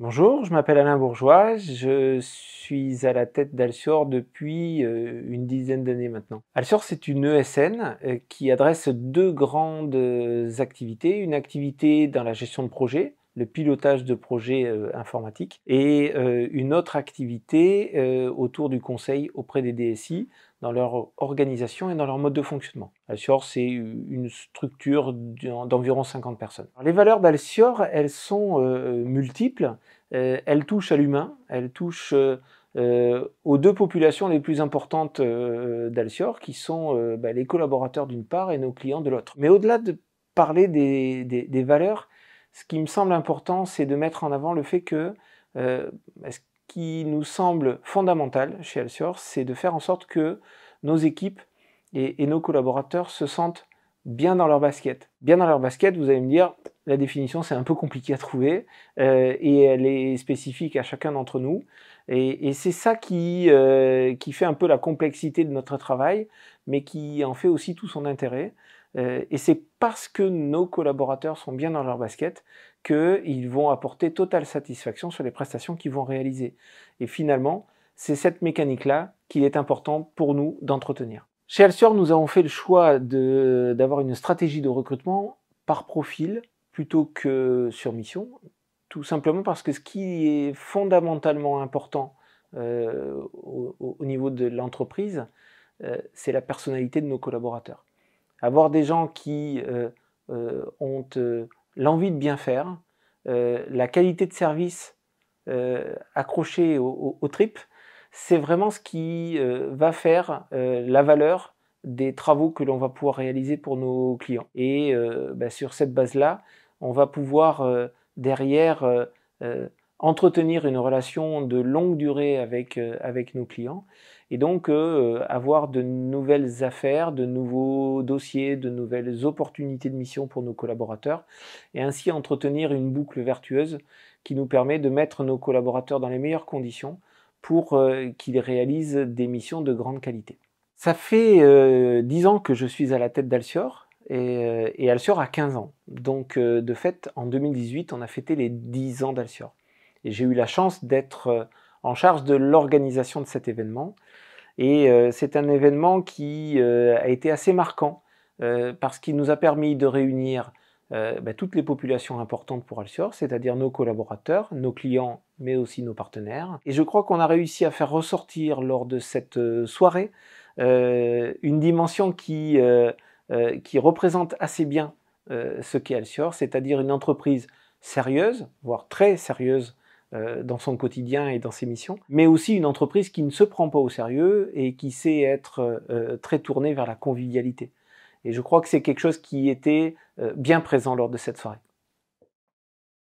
Bonjour, je m'appelle Alain Bourgeois, je suis à la tête d'Alsur depuis euh, une dizaine d'années maintenant. Alsur c'est une ESN euh, qui adresse deux grandes euh, activités. Une activité dans la gestion de projet, le pilotage de projets euh, informatiques, et euh, une autre activité euh, autour du conseil auprès des DSI dans leur organisation et dans leur mode de fonctionnement. Alcior, c'est une structure d'environ 50 personnes. les valeurs d'Alcior, elles sont multiples. elles touchent à l'humain, elles touchent aux deux populations les plus importantes d'Alcior, qui sont bah, les collaborateurs d'une part et nos clients de l'autre. Mais au-delà de parler des valeurs, ce qui me semble important, c'est de mettre en avant le fait que euh, ce qui nous semble fondamental chez Alcior, c'est de faire en sorte que nos équipes et, nos collaborateurs se sentent bien dans leur basket. Bien dans leur basket, vous allez me dire, la définition c'est un peu compliqué à trouver euh, et elle est spécifique à chacun d'entre nous. Et, c'est ça euh, qui fait un peu la complexité de notre travail, mais qui en fait aussi tout son intérêt. Euh, et c'est parce que nos collaborateurs sont bien dans leur basket qu'ils vont apporter totale satisfaction sur les prestations qu'ils vont réaliser. Et finalement, c'est cette mécanique-là qu'il est important pour nous d'entretenir. Chez Alstor, nous avons fait le choix d'avoir une stratégie de recrutement par profil plutôt que sur mission, tout simplement parce que ce qui est fondamentalement important euh, au, niveau de l'entreprise, euh, c'est la personnalité de nos collaborateurs avoir des gens qui euh, euh, ont euh, l'envie de bien faire, la qualité de service accrochée au, trip, c'est vraiment ce qui va faire la valeur des travaux que l'on va pouvoir réaliser pour nos clients. Et bah, sur cette base-là, on va pouvoir derrière entretenir une relation de longue durée avec, euh, avec nos clients et donc euh, avoir de nouvelles affaires, de nouveaux dossiers, de nouvelles opportunités de mission pour nos collaborateurs et ainsi entretenir une boucle vertueuse qui nous permet de mettre nos collaborateurs dans les meilleures conditions pour euh, qu'ils réalisent des missions de grande qualité. Ça fait dix ans que je suis à la tête d'Alcior et, et Alcior a 15 ans. Donc de fait, en 2018, on a fêté les 10 ans d'Alcior. Et j'ai eu la chance d'être euh, en charge de l'organisation de cet événement. Et euh, c'est un événement qui euh, a été assez marquant parce qu'il nous a permis de réunir bah, toutes les populations importantes pour Alcior, c'est-à-dire nos collaborateurs, nos clients, mais aussi nos partenaires. Et je crois qu'on a réussi à faire ressortir lors de cette soirée une dimension qui, représente assez bien ce qu'est Alcior, c'est-à-dire une entreprise sérieuse, voire très sérieuse euh, dans son quotidien et dans ses missions, mais aussi une entreprise qui ne se prend pas au sérieux et qui sait être euh, très tournée vers la convivialité. Et je crois que c'est quelque chose qui était euh, bien présent lors de cette soirée.